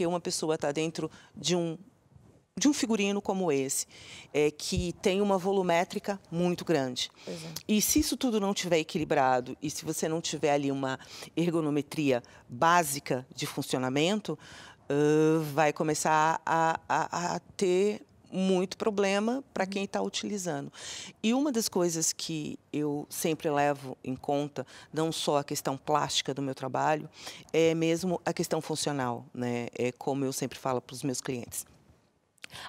porque uma pessoa está dentro de um de um figurino como esse, é, que tem uma volumétrica muito grande. É. E se isso tudo não tiver equilibrado e se você não tiver ali uma ergonometria básica de funcionamento, uh, vai começar a, a, a ter muito problema para quem está utilizando. E uma das coisas que eu sempre levo em conta, não só a questão plástica do meu trabalho, é mesmo a questão funcional, né? É como eu sempre falo para os meus clientes.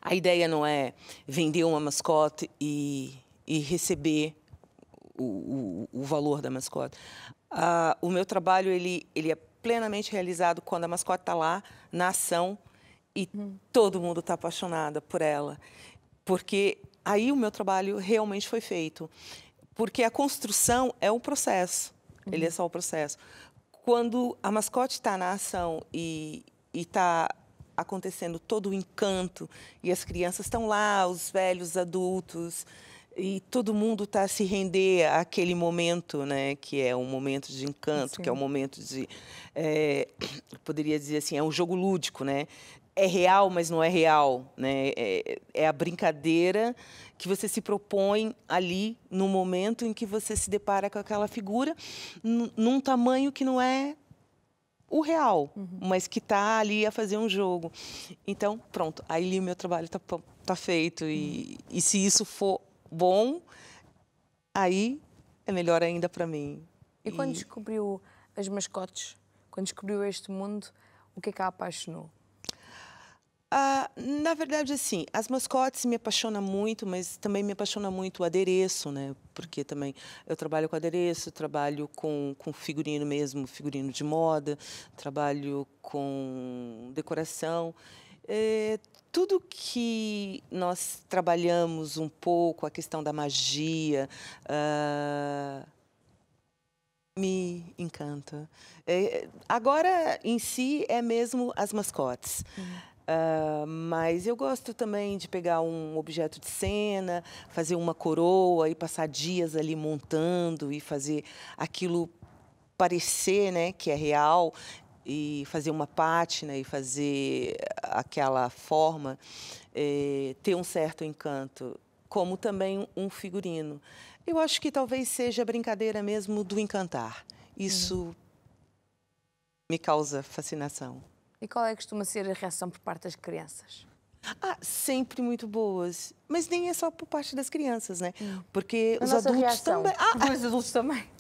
A ideia não é vender uma mascote e, e receber o, o, o, valor da mascote. Ah, o meu trabalho ele, ele é plenamente realizado quando a mascote está lá na ação e uhum. todo mundo está apaixonada por ela, porque aí o meu trabalho realmente foi feito, porque a construção é um processo, ele é uhum. só o um processo. Quando a mascote está na ação e está acontecendo todo o encanto e as crianças estão lá, os velhos, adultos e todo mundo está se render àquele momento, né? Que é um momento de encanto, Sim. que é um momento de, é, poderia dizer assim, é um jogo lúdico, né? é real, mas não é real. Né? É, é, a brincadeira que você se propõe ali no momento em que você se depara com aquela figura, num tamanho que não é o real, uhum. mas que está ali a fazer um jogo. Então, pronto, aí o meu trabalho está tá feito. E, uhum. e se isso for bom, aí é melhor ainda para mim. E, e quando descobriu as mascotes, quando descobriu este mundo, o que é que a apaixonou? Ah, na verdade, assim, as mascotes me apaixonam muito, mas também me apaixona muito o adereço, né? Porque também eu trabalho com adereço, trabalho com, com figurino mesmo, figurino de moda, trabalho com decoração. É, tudo que nós trabalhamos um pouco, a questão da magia, ah, me encanta. É, agora, em si, é mesmo as mascotes. Hum. Uh, mas eu gosto também de pegar um objeto de cena, fazer uma coroa e passar dias ali montando e fazer aquilo parecer né, que é real e fazer uma pátina e fazer aquela forma eh, ter um certo encanto, como também um figurino. Eu acho que talvez seja a brincadeira mesmo do encantar. Isso uhum. me causa fascinação. E qual é que costuma ser a reação por parte das crianças? Ah, sempre muito boas. Mas nem é só por parte das crianças, né? Hum. Porque a os adultos reação. também. Ah, os adultos também.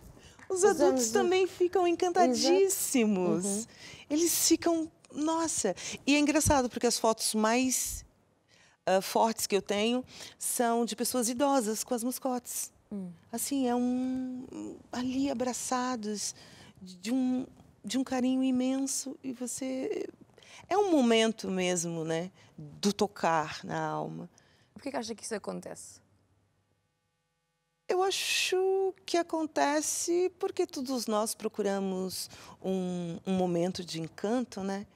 Os, adultos também de... ficam encantadíssimos. Uhum. Eles ficam. Nossa! E é engraçado, porque as fotos mais uh, fortes que eu tenho são de pessoas idosas com as mascotes. Hum. Assim, é um. ali abraçados, de um, de um carinho imenso e você é um momento mesmo, né, do tocar na alma. Por é que, acha que isso acontece? Eu acho que acontece porque todos nós procuramos um, um momento de encanto, né?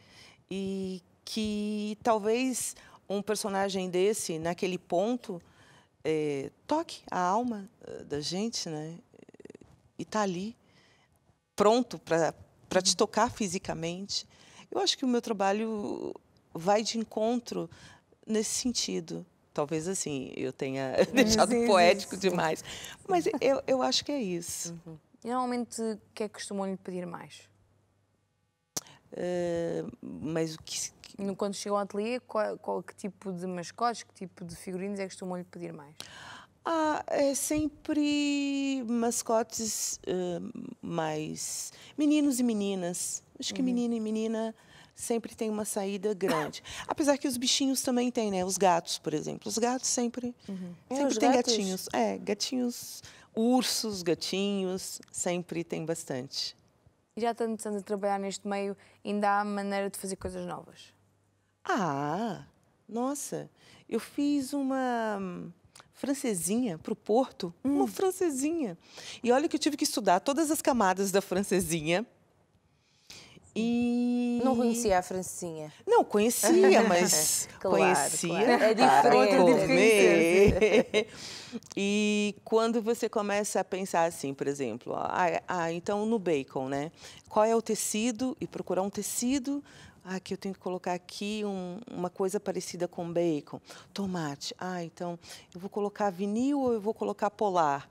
E que talvez um personagem desse, naquele ponto, é, toque a alma eh, da gente, né? E tá ali, pronto para para te tocar fisicamente. Eu acho que o meu trabalho vai de encontro nesse sentido. Talvez assim eu tenha deixado poético demais. Mas eu, eu acho que é isso. Uhum. E normalmente o que é que costumam lhe pedir mais? Uh, mas o que. Quando chegou ao ateliê, qual, qual, que tipo de mascotes, que tipo de figurinos é que costumam lhe pedir mais? Ah, é sempre mascotes uh, mais meninos e meninas. Acho que uhum. menino e menina sempre tem uma saída grande. Apesar que os bichinhos também têm, né? Os gatos, por exemplo. Os gatos sempre, uhum. É, sempre é, tem gatos. gatinhos. É, gatinhos, ursos, gatinhos, sempre tem bastante. E já tantos anos a trabalhar neste meio, ainda há maneira de fazer coisas novas? Ah, nossa. Eu fiz uma francesinha para o Porto, hum. uma francesinha. E olha que eu tive que estudar todas as camadas da francesinha. E... Não conhecia a francesinha? Não, conhecia, mas claro, conhecia. Claro. É diferente. É e quando você começa a pensar assim, por exemplo, ah, ah, então no bacon, né? Qual é o tecido? E procurar um tecido ah, que eu tenho que colocar aqui um, uma coisa parecida com bacon. Tomate. Ah, então eu vou colocar vinil ou eu vou colocar polar?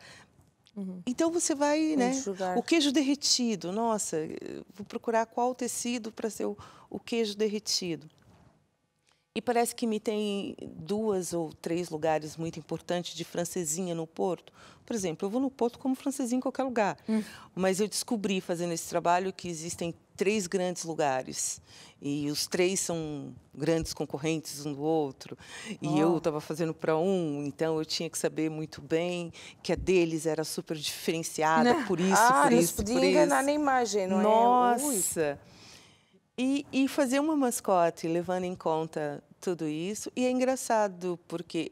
Uhum. Então você vai, né? O queijo derretido. Nossa, vou procurar qual tecido para ser o, o queijo derretido. E parece que me tem duas ou três lugares muito importantes de francesinha no Porto. Por exemplo, eu vou no Porto como francesinha em qualquer lugar. Hum. Mas eu descobri fazendo esse trabalho que existem três grandes lugares. E os três são grandes concorrentes um do outro. E oh. eu estava fazendo para um, então eu tinha que saber muito bem que a deles era super diferenciada, não. Né? por isso, ah, por isso, por isso. Ah, não podia enganar na imagem, não é? Nossa. é? Nossa! E, e fazer uma mascote levando em conta tudo isso. E é engraçado, porque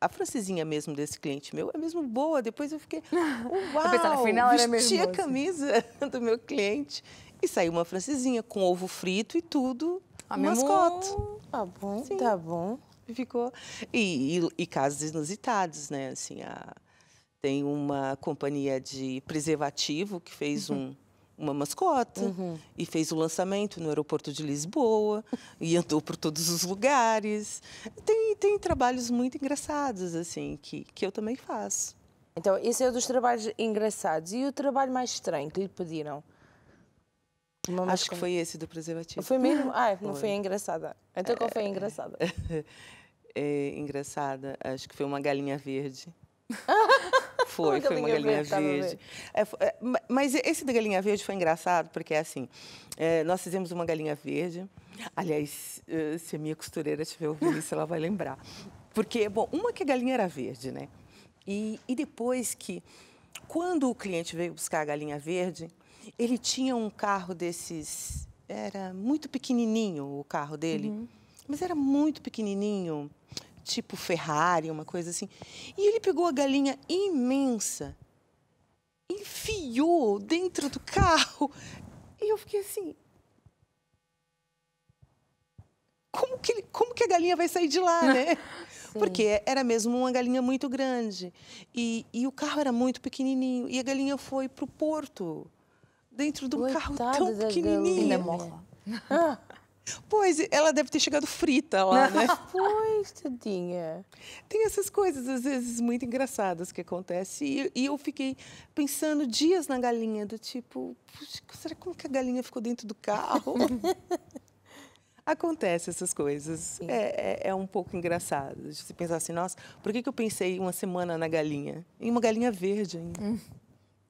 a francesinha mesmo desse cliente meu é mesmo boa. Depois eu fiquei, uau, eu final vesti era mesmo a assim. camisa do meu cliente e saiu uma francesinha com ovo frito e tudo, a ah, mascote. Tá bom, Sim. tá bom. E ficou. E, e, e, casos inusitados, né? Assim, a, tem uma companhia de preservativo que fez uhum. um uma mascote uhum. e fez o lançamento no aeroporto de Lisboa e andou por todos os lugares. Tem, tem trabalhos muito engraçados, assim, que, que eu também faço. Então, esse é um dos trabalhos engraçados. E o trabalho mais estranho que lhe pediram? Uma Acho que foi esse do preservativo. Foi mesmo? Ah, não foi, foi engraçada. Então, qual foi a engraçada? É, é, engraçada. Acho que foi uma galinha verde. Foi, foi uma galinha verde. verde. É, é mas esse da galinha verde foi engraçado, porque é assim, é, nós fizemos uma galinha verde. Aliás, eh, se a minha costureira tiver ouvido isso, ela vai lembrar. Porque, bom, uma que a galinha era verde, né? E, e depois que, quando o cliente veio buscar a galinha verde, ele tinha um carro desses. Era muito pequenininho o carro dele, uhum. mas era muito pequenininho tipo Ferrari, uma coisa assim. E ele pegou a galinha imensa, enfiou dentro do carro. E eu fiquei assim. Como que, ele, como que a galinha vai sair de lá, né? Porque era mesmo uma galinha muito grande. E, e o carro era muito pequenininho. E a galinha foi para o porto, dentro de um Coitada carro tão pequenininho. Galinha. É Pois, ela deve ter chegado frita lá, né? pois, tadinha. Tem essas coisas, às vezes, muito engraçadas que acontecem. E, e, eu fiquei pensando dias na galinha, do tipo, será como que a galinha ficou dentro do carro? Acontece essas coisas. É, é, é, um pouco engraçado. Se pensar assim, nossa, por que, que eu pensei uma semana na galinha? Em uma galinha verde ainda. Hum.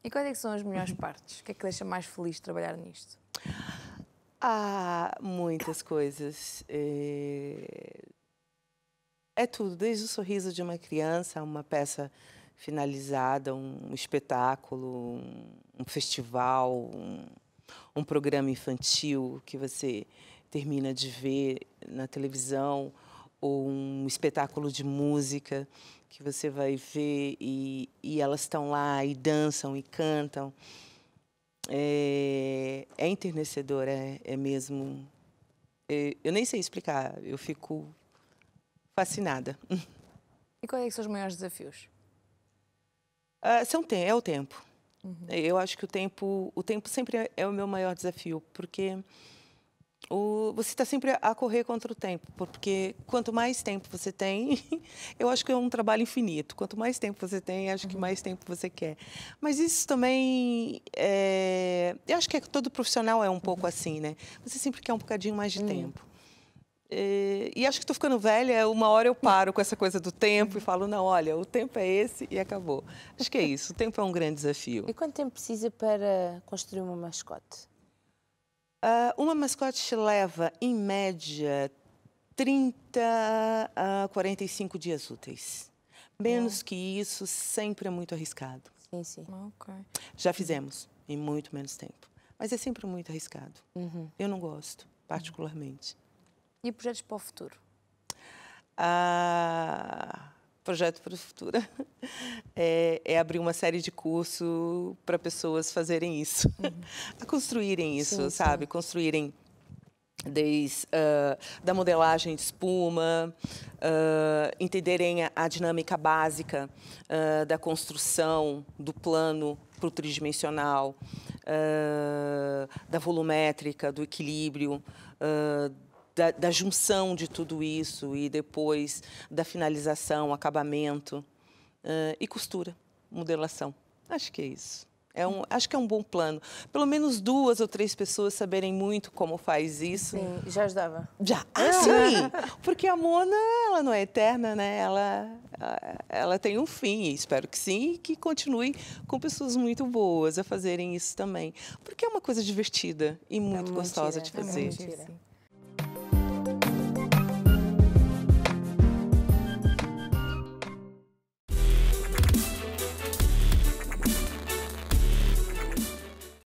E quais é são as melhores partes? O que é que deixa mais feliz trabalhar nisto? há muitas coisas. É... é tudo, desde o sorriso de uma criança, uma peça finalizada, um espetáculo, um festival, um, um programa infantil que você termina de ver na televisão, ou um espetáculo de música que você vai ver e, e elas estão lá e dançam e cantam é, é enternecedor, é, é mesmo. É, eu nem sei explicar, eu fico fascinada. E quais é são os maiores desafios? Ah, são, é o tempo. Uhum. Eu acho que o tempo, o tempo sempre é, é o meu maior desafio, porque o, você está sempre a correr contra o tempo, porque quanto mais tempo você tem, eu acho que é um trabalho infinito. Quanto mais tempo você tem, acho que uhum. mais tempo você quer. Mas isso também, é, eu acho que é, todo profissional é um pouco uhum. assim, né? Você sempre quer um bocadinho mais de hum. tempo. Eh, e, acho que estou ficando velha, uma hora eu paro com essa coisa do tempo e uhum. falo, não, olha, o tempo é esse e acabou. Acho que é isso, o tempo é um grande desafio. E quanto tempo precisa para construir uma mascote? Uh, uma mascote leva, em média, 30 a 45 dias úteis. Menos é. que isso sempre é muito arriscado. Sim, sim. Okay. Já fizemos, em muito menos tempo. Mas é sempre muito arriscado. Uhum. Eu não gosto, particularmente. E projetos para o futuro? Ah. Uh projeto para o futuro é, é, abrir uma série de cursos para pessoas fazerem isso, uhum. a construírem isso, sim, sabe? Sim. Construírem desde uh, da modelagem de espuma, uh, entenderem a, a, dinâmica básica uh, da construção do plano para o tridimensional, da volumétrica, do equilíbrio, da, da junção de tudo isso e depois da finalização, acabamento uh, e costura, modelação. Acho que é isso. É um, acho que é um bom plano. Pelo menos duas ou três pessoas saberem muito como faz isso. Sim, já ajudava. Já. Ah, ah. sim! Porque a Mona, ela não é eterna, né? Ela, ela tem um fim, espero que sim, e que continue com pessoas muito boas a fazerem isso também. Porque é uma coisa divertida e é muito é gostosa mentira, de fazer. É mentira.